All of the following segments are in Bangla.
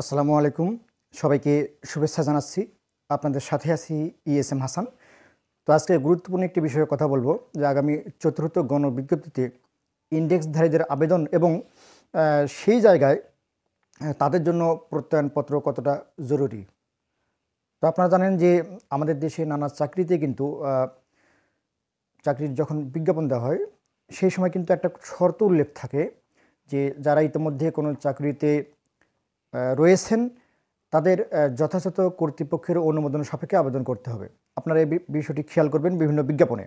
আসসালামু আলাইকুম সবাইকে শুভেচ্ছা জানাচ্ছি আপনাদের সাথে আছি ইএসএম হাসান তো আজকে গুরুত্বপূর্ণ একটি বিষয়ে কথা বলবো যে আগামী চতুর্থ গণবিজ্ঞপ্তিতে ইন্ডেক্সধারীদের আবেদন এবং সেই জায়গায় তাদের জন্য প্রত্যয়নপত্র কতটা জরুরি তো আপনারা জানেন যে আমাদের দেশে নানা চাকরিতে কিন্তু চাকরির যখন বিজ্ঞাপন দেওয়া হয় সেই সময় কিন্তু একটা শর্ত উল্লেখ থাকে যে যারা ইতিমধ্যে কোনো চাকরিতে রয়েছেন তাদের যথাযথ কর্তৃপক্ষের অনুমোদন সাপেক্ষে আবেদন করতে হবে আপনারা এই বিষয়টি খেয়াল করবেন বিভিন্ন বিজ্ঞাপনে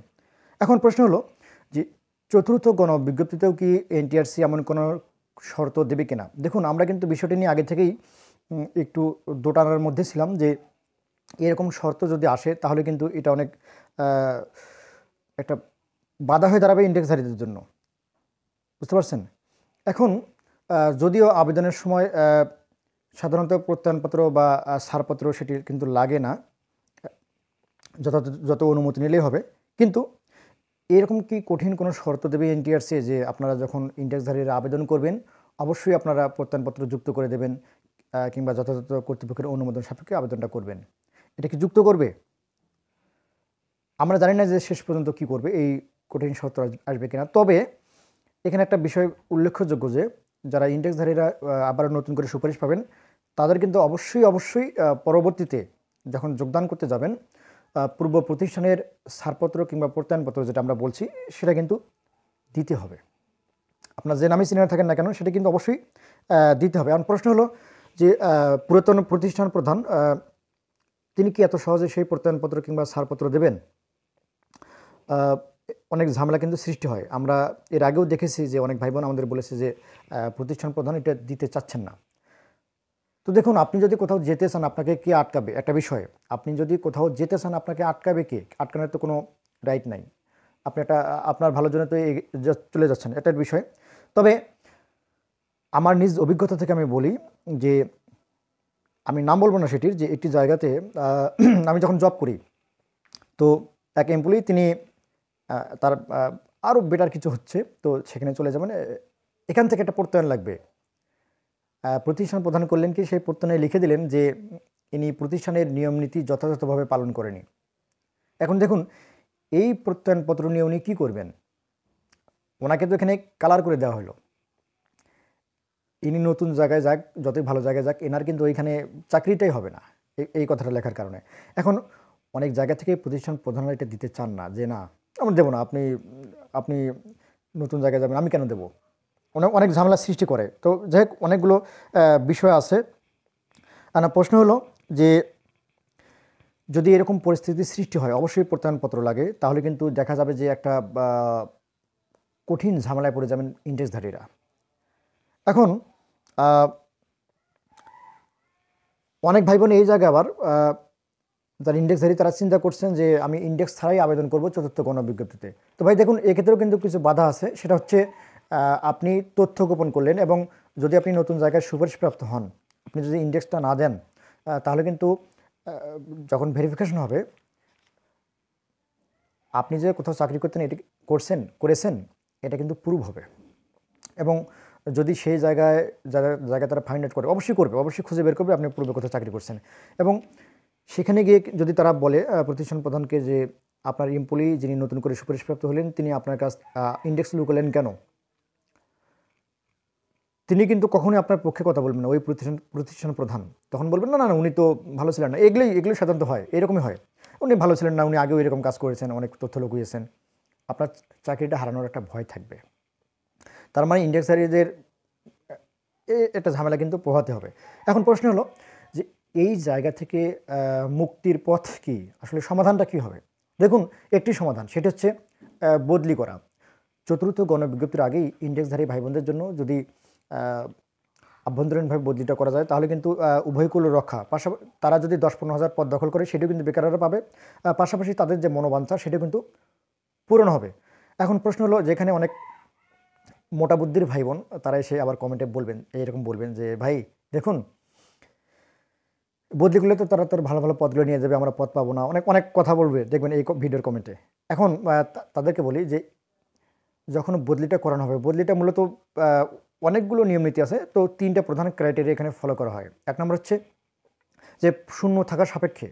এখন প্রশ্ন হলো যে চতুর্থ গণ বিজ্ঞপ্তিতেও কি এনটিআরসি এমন কোনো শর্ত দেবে কিনা দেখুন আমরা কিন্তু বিষয়টি নিয়ে আগে থেকেই একটু দোটানার মধ্যে ছিলাম যে এরকম শর্ত যদি আসে তাহলে কিন্তু এটা অনেক একটা বাধা হয়ে দাঁড়াবে ইন্ডেক্সধারীদের জন্য বুঝতে পারছেন এখন যদিও আবেদনের সময় সাধারণত প্রত্যয়নপত্র বা ছাড়পত্র সেটি কিন্তু লাগে না যত যত অনুমতি নিলেই হবে কিন্তু এরকম কি কঠিন কোনো শর্ত দেবে এনটিআরসি যে আপনারা যখন ইন্ডেক্সধারীরা আবেদন করবেন অবশ্যই আপনারা প্রত্যয়নপত্র যুক্ত করে দেবেন কিংবা যথাযথ কর্তৃপক্ষের অনুমোদন সাপেক্ষে আবেদনটা করবেন এটা কি যুক্ত করবে আমরা জানি না যে শেষ পর্যন্ত কি করবে এই কঠিন শর্ত আসবে কিনা তবে এখানে একটা বিষয় উল্লেখযোগ্য যে যারা ইন্ডেক্সধারীরা আবার নতুন করে সুপারিশ পাবেন তাদের কিন্তু অবশ্যই অবশ্যই পরবর্তীতে যখন যোগদান করতে যাবেন পূর্ব প্রতিষ্ঠানের ছাড়পত্র কিংবা প্রত্যয়নপত্র যেটা আমরা বলছি সেটা কিন্তু দিতে হবে আপনার যে নামে সিনিয়র থাকেন না কেন সেটা কিন্তু অবশ্যই দিতে হবে এমন প্রশ্ন হলো যে পুরাতন প্রতিষ্ঠান প্রধান তিনি কি এত সহজে সেই প্রত্যয়নপত্র কিংবা ছাড়পত্র দেবেন অনেক ঝামেলা কিন্তু সৃষ্টি হয় আমরা এর আগেও দেখেছি যে অনেক ভাই বোন আমাদের বলেছে যে প্রতিষ্ঠান প্রধান এটা দিতে চাচ্ছেন না তো দেখুন আপনি যদি কোথাও যেতে চান আপনাকে কে আটকাবে একটা বিষয়ে আপনি যদি কোথাও যেতে চান আপনাকে আটকাবে কে আটকানোর তো কোনো রাইট নাই আপনি একটা আপনার ভালোর জন্য তো চলে যাচ্ছেন এটার বিষয় তবে আমার নিজ অভিজ্ঞতা থেকে আমি বলি যে আমি নাম বলবো না সেটির যে একটি জায়গাতে আমি যখন জব করি তো এক এমপ্লয়ি তিনি তার আরও বেটার কিছু হচ্ছে তো সেখানে চলে যাবেন এখান থেকে একটা প্রত্যয়ন লাগবে প্রতিষ্ঠান প্রধান করলেন কি সেই প্রত্যয়নে লিখে দিলেন যে ইনি প্রতিষ্ঠানের নিয়ম নীতি যথাযথভাবে পালন করেনি এখন দেখুন এই প্রত্যয়নপত্র নিয়ে উনি কী করবেন ওনাকে তো এখানে কালার করে দেওয়া হলো ইনি নতুন জায়গায় যাক যতই ভালো জায়গায় যাক এনার কিন্তু ওইখানে চাকরিটাই হবে না এই কথাটা লেখার কারণে এখন অনেক জায়গা থেকে প্রতিষ্ঠান প্রধানরা এটা দিতে চান না যে না আমরা দেবো না আপনি আপনি নতুন জায়গায় যাবেন আমি কেন দেবো অনেক অনেক ঝামেলা সৃষ্টি করে তো যাই হোক অনেকগুলো বিষয় আছে আর প্রশ্ন হলো যে যদি এরকম পরিস্থিতি সৃষ্টি হয় অবশ্যই প্রত্যয়নপত্র লাগে তাহলে কিন্তু দেখা যাবে যে একটা কঠিন ঝামেলায় পড়ে যাবেন ইন্টারেস্টধারীরা এখন অনেক ভাই বোন এই জায়গায় আবার ইন্ডেক্স ইন্ডেক্সধারী তারা চিন্তা করছেন যে আমি ইন্ডেক্স ছাড়াই আবেদন করব চতুর্থ গণবিজ্ঞপ্তিতে তো ভাই দেখুন এক্ষেত্রেও কিন্তু কিছু বাধা আছে সেটা হচ্ছে আপনি তথ্য গোপন করলেন এবং যদি আপনি নতুন জায়গায় সুপারিশপ্রাপ্ত হন আপনি যদি ইন্ডেক্সটা না দেন তাহলে কিন্তু যখন ভেরিফিকেশন হবে আপনি যে কোথাও চাকরি করতেন এটি করছেন করেছেন এটা কিন্তু প্রুভ হবে এবং যদি সেই জায়গায় জায়গায় তারা ফাইন্ড আউট করে অবশ্যই করবে অবশ্যই খুঁজে বের করবে আপনি পূর্বে কোথাও চাকরি করছেন এবং সেখানে গিয়ে যদি তারা বলে প্রতিষ্ঠান প্রধানকে যে আপনার এমপ্লয়ি যিনি নতুন করে সুপারিশপ্রাপ্ত হলেন তিনি আপনার কাছ ইন্ডেক্স লু কেন তিনি কিন্তু কখনোই আপনার পক্ষে কথা বলবেন না ওই প্রতিষ্ঠান প্রতিষ্ঠান প্রধান তখন বলবেন না না উনি তো ভালো ছিলেন না এগুলোই এগুলোই সাধারণত হয় এরকমই হয় উনি ভালো ছিলেন না উনি আগেও এরকম কাজ করেছেন অনেক তথ্য লুকিয়েছেন আপনার চাকরিটা হারানোর একটা ভয় থাকবে তার মানে ইন্ডেক্সারিদের এটা ঝামেলা কিন্তু পোহাতে হবে এখন প্রশ্ন হলো এই জায়গা থেকে মুক্তির পথ কি আসলে সমাধানটা কি হবে দেখুন একটি সমাধান সেটা হচ্ছে বদলি করা চতুর্থ গণবিজ্ঞপ্তির আগেই ইন্ডেক্সধারী ভাই বোনদের জন্য যদি আভ্যন্তরীণভাবে বদলিটা করা যায় তাহলে কিন্তু উভয়কুল রক্ষা পাশাপাশি তারা যদি দশ পনেরো হাজার পদ দখল করে সেটিও কিন্তু বেকাররা পাবে পাশাপাশি তাদের যে মনোবাঞ্ছা সেটা কিন্তু পূরণ হবে এখন প্রশ্ন হলো যেখানে অনেক মোটা বুদ্ধির ভাই বোন তারা এসে আবার কমেন্টে বলবেন এইরকম বলবেন যে ভাই দেখুন বদলিগুলো তো তারা তার ভালো ভালো পদগুলো নিয়ে যাবে আমরা পদ পাবো না অনেক অনেক কথা বলবে দেখবেন এই ভিডিওর কমেন্টে এখন তাদেরকে বলি যে যখন বদলিটা করানো হবে বদলিটা মূলত অনেকগুলো নিয়ম নীতি আছে তো তিনটা প্রধান ক্রাইটেরিয়া এখানে ফলো করা হয় এক নম্বর হচ্ছে যে শূন্য থাকার সাপেক্ষে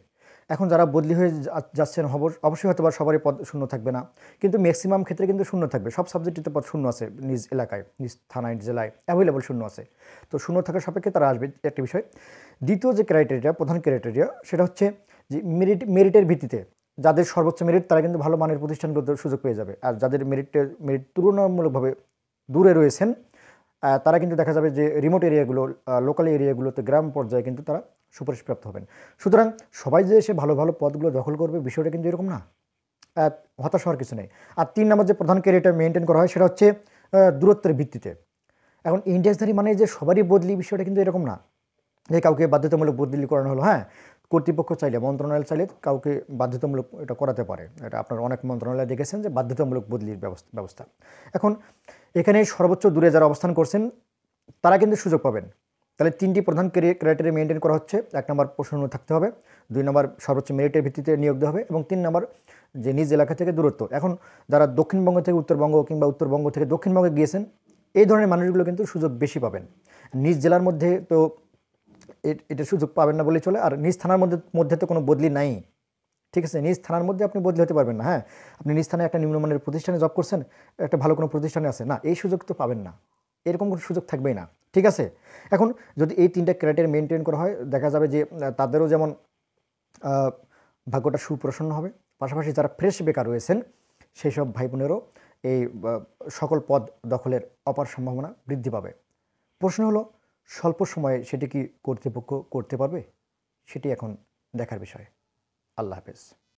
এখন যারা বদলি হয়ে যাচ্ছেন অবশ্যই হয়তো বা সবারই পদ শূন্য থাকবে না কিন্তু ম্যাক্সিমাম ক্ষেত্রে কিন্তু শূন্য থাকবে সব সাবজেক্টে পদ শূন্য আছে নিজ এলাকায় নিজ থানায় জেলায় অ্যাভেলেবল শূন্য আছে তো শূন্য থাকার সাপেক্ষে তারা আসবে একটি বিষয় দ্বিতীয় যে ক্রাইটেরিয়া প্রধান ক্রাইটেরিয়া সেটা হচ্ছে যে মেরিট মেরিটের ভিত্তিতে যাদের সর্বোচ্চ মেরিট তারা কিন্তু ভালো মানের প্রতিষ্ঠানগুলোতে সুযোগ পেয়ে যাবে আর যাদের মেরিটের মেরিট তুলনামূলকভাবে দূরে রয়েছেন তারা কিন্তু দেখা যাবে যে রিমোট এরিয়াগুলো লোকাল এরিয়াগুলোতে গ্রাম পর্যায়ে কিন্তু তারা সুপারিশপ্রাপ্ত হবেন সুতরাং সবাই যে এসে ভালো ভালো পদগুলো দখল করবে বিষয়টা কিন্তু এরকম না হতাশ হওয়ার কিছু নেই আর তিন নম্বর যে প্রধান ক্যারিয়ারটা মেনটেন করা হয় সেটা হচ্ছে দূরত্বের ভিত্তিতে এখন ইন্ডিয়াসধারী মানে যে সবারই বদলি বিষয়টা কিন্তু এরকম না যে কাউকে বাধ্যতামূলক বদলি করানো হলো হ্যাঁ কর্তৃপক্ষ চাইলে মন্ত্রণালয় চাইলে কাউকে বাধ্যতামূলক এটা করাতে পারে এটা আপনার অনেক মন্ত্রণালয় দেখেছেন যে বাধ্যতামূলক বদলির ব্যবস্থা ব্যবস্থা এখন এখানে সর্বোচ্চ দূরে যারা অবস্থান করছেন তারা কিন্তু সুযোগ পাবেন তাহলে তিনটি প্রধান ক্রাইটেরিয়া মেনটেন করা হচ্ছে এক নম্বর প্রশ্ন থাকতে হবে দুই নম্বর সর্বোচ্চ মেরিটের ভিত্তিতে নিয়োগ দেওয়া হবে এবং তিন নম্বর যে নিজ এলাকা থেকে দূরত্ব এখন যারা দক্ষিণবঙ্গ থেকে উত্তরবঙ্গ কিংবা উত্তরবঙ্গ থেকে দক্ষিণবঙ্গে গিয়েছেন এই ধরনের মানুষগুলো কিন্তু সুযোগ বেশি পাবেন নিজ জেলার মধ্যে তো এটা সুযোগ পাবেন না বলে চলে আর নিজ থানার মধ্যে মধ্যে তো কোনো বদলি নাই ঠিক আছে নিজ থানার মধ্যে আপনি বদলি হতে পারবেন না হ্যাঁ আপনি নিজ থানায় একটা নিম্নমানের প্রতিষ্ঠানে জব করছেন একটা ভালো কোনো প্রতিষ্ঠানে আছে না এই সুযোগ তো পাবেন না এরকম কোনো সুযোগ থাকবেই না ঠিক আছে এখন যদি এই তিনটা ক্রাইটেরিয়া মেনটেন করা হয় দেখা যাবে যে তাদেরও যেমন ভাগ্যটা সুপ্রসন্ন হবে পাশাপাশি যারা ফ্রেশ বেকার রয়েছেন সেই সব ভাই বোনেরও এই সকল পদ দখলের অপার সম্ভাবনা বৃদ্ধি পাবে প্রশ্ন হলো স্বল্প সময়ে সেটি কি কর্তৃপক্ষ করতে পারবে সেটি এখন দেখার বিষয় আল্লাহ হাফেজ